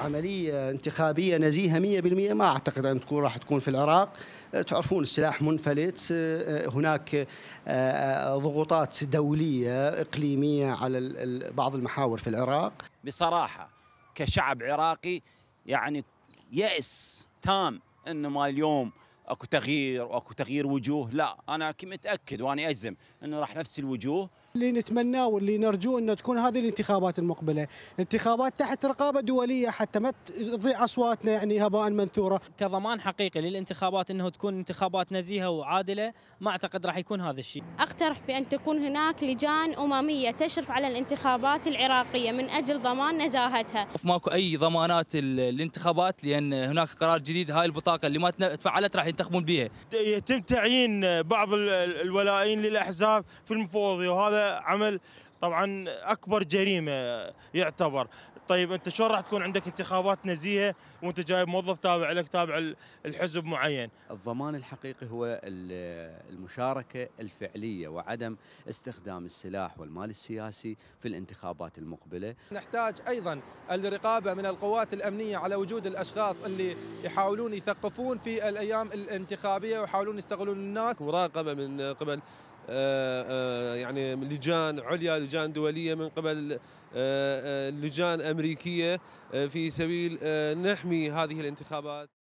عملية انتخابية نزيهة 100% ما أعتقد أن تكون راح تكون في العراق أه، تعرفون السلاح منفلت أه، أه، هناك ضغوطات دولية إقليمية على بعض المحاور في العراق بصراحة كشعب عراقي يعني يأس تام أنه ما اليوم اكو تغيير واكو تغيير وجوه لا انا متاكد واني اجزم انه راح نفس الوجوه اللي نتمناه واللي نرجوه انه تكون هذه الانتخابات المقبله انتخابات تحت رقابه دوليه حتى ما تضيع اصواتنا يعني هباء منثوره كضمان حقيقي للانتخابات انه تكون انتخابات نزيهه وعادله ما اعتقد راح يكون هذا الشيء اقترح بان تكون هناك لجان امميه تشرف على الانتخابات العراقيه من اجل ضمان نزاهتها ماكو اي ضمانات الانتخابات لان هناك قرار جديد هاي البطاقه اللي ما تفعلت راح تقومون بها؟ يتم تعيين بعض الولائين للاحزاب في المفوضيه وهذا عمل طبعا اكبر جريمه يعتبر طيب انت شلون راح تكون عندك انتخابات نزيهه وانت جايب موظف تابع لك تابع الحزب معين؟ الضمان الحقيقي هو المشاركه الفعليه وعدم استخدام السلاح والمال السياسي في الانتخابات المقبله. نحتاج ايضا الرقابه من القوات الامنيه على وجود الاشخاص اللي يحاولون يثقفون في الايام الانتخابيه ويحاولون يستغلون الناس. مراقبه من قبل آه، آه، يعني لجان عليا لجان دولية من قبل آه، لجان أمريكية في سبيل نحمي هذه الانتخابات